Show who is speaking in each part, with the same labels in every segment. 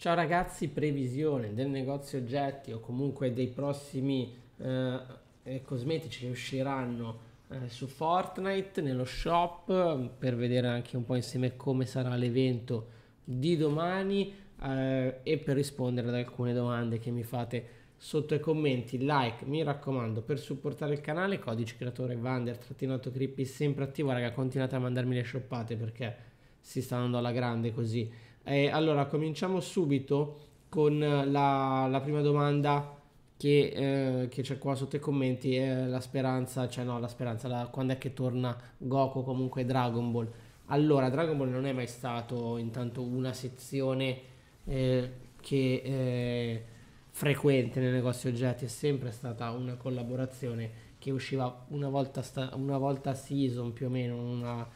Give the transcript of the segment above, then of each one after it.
Speaker 1: Ciao ragazzi, previsione del negozio oggetti o comunque dei prossimi eh, eh, cosmetici che usciranno eh, su Fortnite nello shop mm, per vedere anche un po' insieme come sarà l'evento di domani eh, e per rispondere ad alcune domande che mi fate sotto i commenti. Like, mi raccomando, per supportare il canale, codice creatore Vander-Crippi sempre attivo, raga, continuate a mandarmi le shoppate perché si sta andando alla grande così eh, allora, cominciamo subito con eh, la, la prima domanda che, eh, che, c'è qua sotto i commenti, eh, la speranza, cioè no, la speranza, la, quando è che torna Goku comunque Dragon Ball. Allora, Dragon Ball non è mai stato intanto una sezione eh, che eh, frequente nei negozi oggetti, è sempre stata una collaborazione che usciva una volta, sta, una volta a season più o meno, una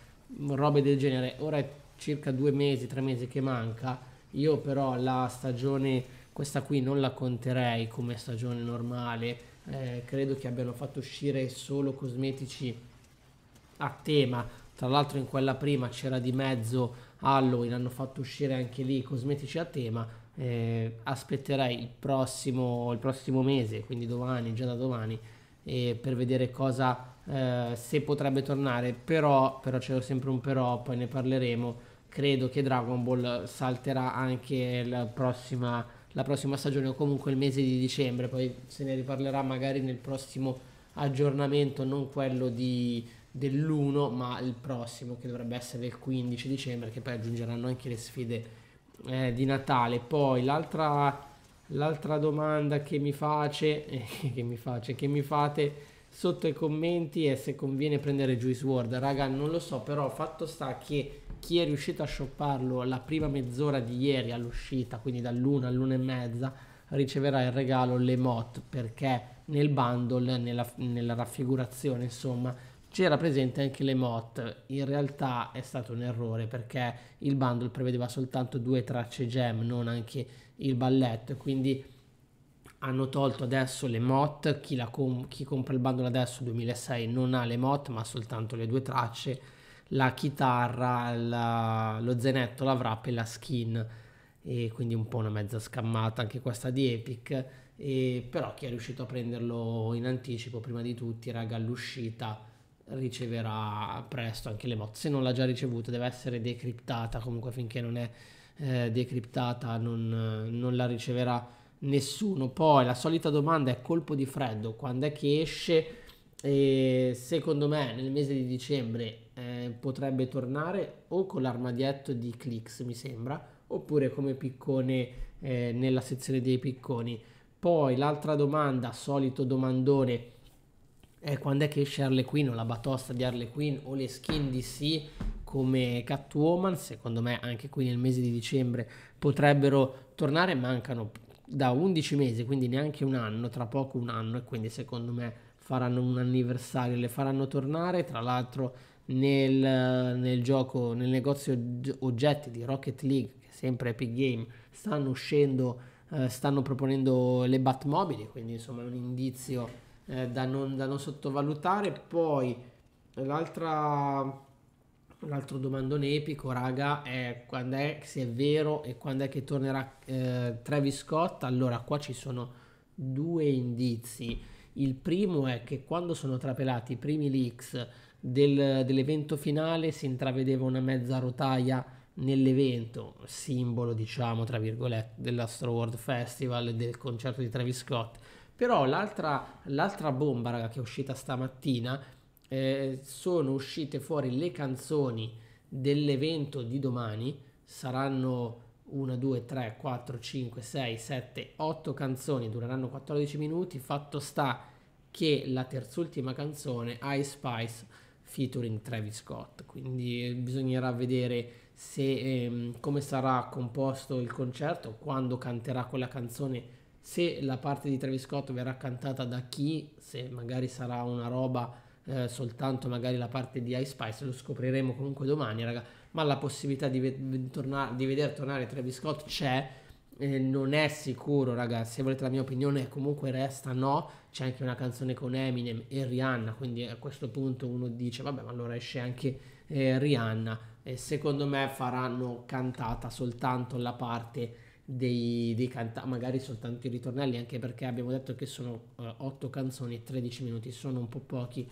Speaker 1: robe del genere. Ora è circa due mesi, tre mesi che manca, io però la stagione, questa qui non la conterei come stagione normale, eh, credo che abbiano fatto uscire solo cosmetici a tema, tra l'altro in quella prima c'era di mezzo Halloween, hanno fatto uscire anche lì cosmetici a tema, eh, aspetterei il prossimo, il prossimo mese, quindi domani, già da domani, eh, per vedere cosa, eh, se potrebbe tornare, però, però c'è sempre un però, poi ne parleremo credo che Dragon Ball salterà anche la prossima, la prossima stagione o comunque il mese di dicembre, poi se ne riparlerà magari nel prossimo aggiornamento, non quello di, dell'1 ma il prossimo che dovrebbe essere il 15 dicembre che poi aggiungeranno anche le sfide eh, di Natale. Poi l'altra, l'altra domanda che mi face, eh, che mi face, che mi fate sotto i commenti e se conviene prendere Juice WRD. Raga, non lo so, però fatto sta che chi è riuscito a shopparlo la prima mezz'ora di ieri all'uscita, quindi dall'una all'una e mezza, riceverà il regalo l'emot perché nel bundle, nella, nella raffigurazione, insomma, c'era presente anche l'emot. In realtà è stato un errore perché il bundle prevedeva soltanto due tracce gem, non anche il balletto, quindi hanno tolto adesso le MOT, chi, com- chi compra il bundle adesso 2006 non ha le MOT ma soltanto le due tracce, la chitarra, la, lo zenetto, la wrap e la skin e quindi un po' una mezza scammata anche questa di Epic e, però chi è riuscito a prenderlo in anticipo prima di tutti raga all'uscita riceverà presto anche le mot, se non l'ha già ricevuta deve essere decriptata comunque finché non è eh, decriptata non, non la riceverà nessuno. Poi la solita domanda è colpo di freddo, quando è che esce? E secondo me nel mese di dicembre eh, potrebbe tornare o con l'armadietto di Clix, mi sembra, oppure come piccone eh, nella sezione dei picconi. Poi l'altra domanda, solito domandone, è quando è che esce Arlequin o la batosta di Arlequin o le skin di sì come Catwoman, secondo me anche qui nel mese di dicembre potrebbero tornare, mancano da 11 mesi, quindi neanche un anno, tra poco un anno e quindi secondo me faranno un anniversario, le faranno tornare, tra l'altro nel, nel gioco, nel negozio oggetti di Rocket League, che sempre Epic Game, stanno uscendo, eh, stanno proponendo le Batmobili, quindi insomma è un indizio eh, da, non, da non sottovalutare. Poi l'altra un altro domandone epico, raga, è quando è, se è vero e quando è che tornerà eh, Travis Scott, allora qua ci sono due indizi. Il primo è che quando sono trapelati i primi leaks del, dell'evento finale si intravedeva una mezza rotaia nell'evento, simbolo diciamo tra virgolette dell'Astro World Festival del concerto di Travis Scott. Però l'altra, l'altra bomba raga, che è uscita stamattina è eh, sono uscite fuori le canzoni dell'evento di domani, saranno 1, 2, 3, 4, 5, 6, 7, 8 canzoni, dureranno 14 minuti, fatto sta che la terzultima canzone Ice Spice featuring Travis Scott, quindi eh, bisognerà vedere se, ehm, come sarà composto il concerto, quando canterà quella canzone se la parte di Travis Scott verrà cantata da chi, se magari sarà una roba eh, soltanto magari la parte di Ice Spice, lo scopriremo comunque domani, raga, ma la possibilità di, ve- torna- di vedere tornare Travis Scott c'è. Eh, non è sicuro, ragazzi. Se volete la mia opinione, comunque resta no. C'è anche una canzone con Eminem e Rihanna. Quindi a questo punto uno dice: Vabbè, ma allora esce anche eh, Rihanna. E secondo me faranno cantata soltanto la parte dei, dei cantanti, magari soltanto i ritornelli, anche perché abbiamo detto che sono eh, 8 canzoni e 13 minuti, sono un po' pochi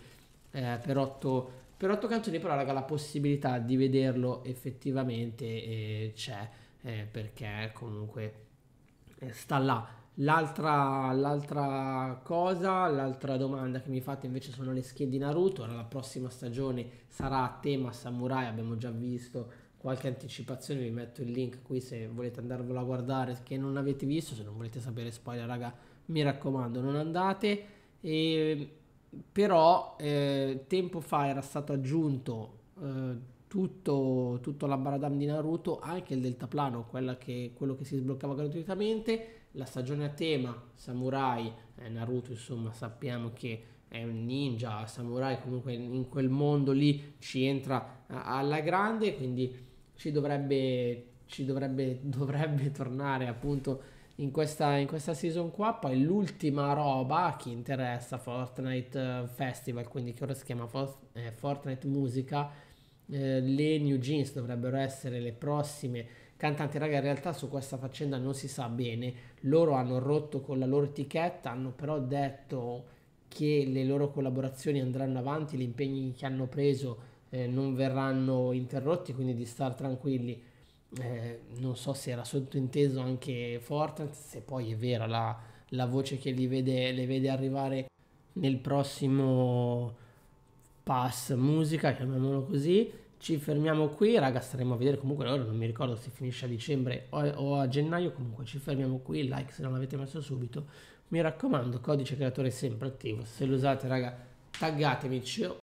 Speaker 1: eh, per, otto, per, otto, canzoni, però raga la possibilità di vederlo effettivamente eh, c'è, eh, perché comunque eh, sta là. L'altra, l'altra, cosa, l'altra domanda che mi fate invece sono le schede di Naruto. la prossima stagione sarà a tema samurai, abbiamo già visto qualche anticipazione, vi metto il link qui se volete andarvelo a guardare che non avete visto, se non volete sapere spoiler raga mi raccomando non andate e però eh, tempo fa era stato aggiunto eh, tutto, tutto baradam di Naruto, anche il deltaplano, che, quello che si sbloccava gratuitamente, la stagione a tema, samurai, eh, Naruto insomma sappiamo che è un ninja, samurai comunque in quel mondo lì ci entra alla grande, quindi ci dovrebbe, ci dovrebbe, dovrebbe tornare appunto in questa, in questa season qua. Poi l'ultima roba che interessa Fortnite eh, Festival, quindi che ora si chiama eh, Fortnite Musica. Eh, le New Jeans dovrebbero essere le prossime cantanti. Raga, in realtà su questa faccenda non si sa bene. Loro hanno rotto con la loro etichetta, hanno però detto che le loro collaborazioni andranno avanti, gli impegni che hanno preso eh, non verranno interrotti, quindi di star tranquilli eh, non so se era sottointeso anche Fortnite, se poi è vera la, la voce che li vede, le vede arrivare nel prossimo pass musica, chiamiamolo così. Ci fermiamo qui, raga, staremo a vedere comunque, ora non mi ricordo se finisce a dicembre o, o a gennaio, comunque ci fermiamo qui, like se non l'avete messo subito. Mi raccomando, codice creatore sempre attivo, se lo usate, raga, taggatemi,